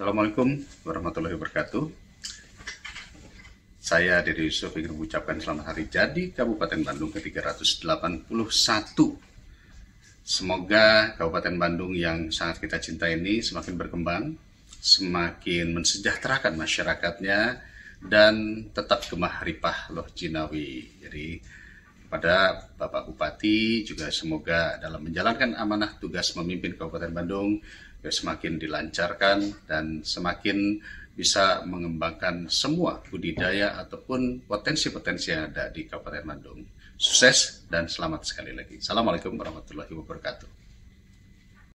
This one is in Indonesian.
Assalamualaikum warahmatullahi wabarakatuh. Saya Dede Yusuf ingin mengucapkan selamat hari jadi Kabupaten Bandung ke-381. Semoga Kabupaten Bandung yang sangat kita cinta ini semakin berkembang, semakin mensejahterakan masyarakatnya, dan tetap gemah ripah loh jinawi. Jadi pada Bapak Bupati juga semoga dalam menjalankan amanah tugas memimpin Kabupaten Bandung ya, semakin dilancarkan dan semakin bisa mengembangkan semua budidaya ataupun potensi-potensi yang ada di Kabupaten Bandung. Sukses dan selamat sekali lagi. Assalamualaikum warahmatullahi wabarakatuh.